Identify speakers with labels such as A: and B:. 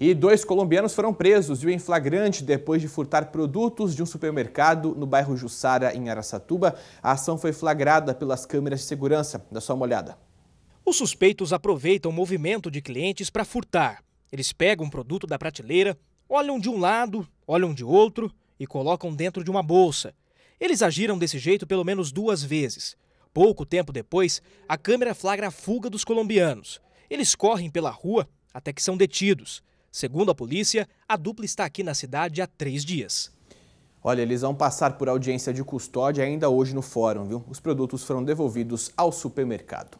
A: E dois colombianos foram presos, viu, em flagrante, depois de furtar produtos de um supermercado no bairro Jussara, em Araçatuba. A ação foi flagrada pelas câmeras de segurança. Dá só uma
B: olhada. Os suspeitos aproveitam o movimento de clientes para furtar. Eles pegam um produto da prateleira, olham de um lado, olham de outro e colocam dentro de uma bolsa. Eles agiram desse jeito pelo menos duas vezes. Pouco tempo depois, a câmera flagra a fuga dos colombianos. Eles correm pela rua até que são detidos. Segundo a polícia, a dupla está aqui na cidade há três dias.
A: Olha, eles vão passar por audiência de custódia ainda hoje no fórum, viu? Os produtos foram devolvidos ao supermercado.